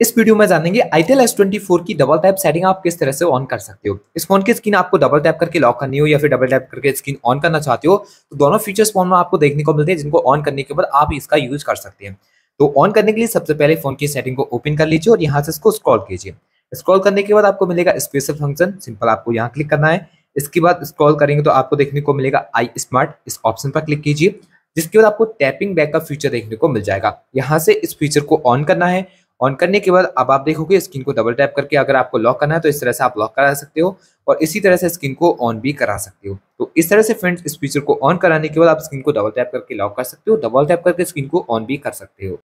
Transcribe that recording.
इस वीडियो में जानेंगे आईटेल एस ट्वेंटी फोर की डबल टैप सेटिंग आप किस तरह से ऑन कर सकते हो इस फोन की स्क्रीन आपको डबल टैप करके लॉक करनी हो या फिर डबल टैप करके स्क्रीन ऑन करना चाहते हो तो दोनों फीचर्स फोन में आपको देखने को मिलते हैं जिनको ऑन करने के बाद आप इसका यूज कर सकते हैं तो ऑन करने के लिए सबसे पहले फोन की सेटिंग को ओपन कर लीजिए और यहाँ से इसको स्क्रॉल कीजिए स्क्रॉल करने के बाद आपको मिलेगा स्पेशल फंक्शन सिंपल आपको यहाँ क्लिक करना है इसके बाद स्क्रॉल करेंगे तो आपको देखने को मिलेगा आई स्मार्ट इस ऑप्शन पर क्लिक कीजिए जिसके बाद आपको टैपिंग बैक का फीचर देखने को मिल जाएगा यहाँ से इस फीचर को ऑन करना है ऑन करने के बाद अब आप देखोगे स्किन को डबल टैप करके अगर आपको लॉक करना है तो इस तरह से आप लॉक करा सकते हो और इसी तरह से स्किन को ऑन भी करा सकते हो तो इस तरह से फ्रेंड्स इस फीचर को ऑन कराने के बाद आप स्किन को डबल टैप करके लॉक कर सकते हो डबल टैप करके स्किन को ऑन भी कर सकते हो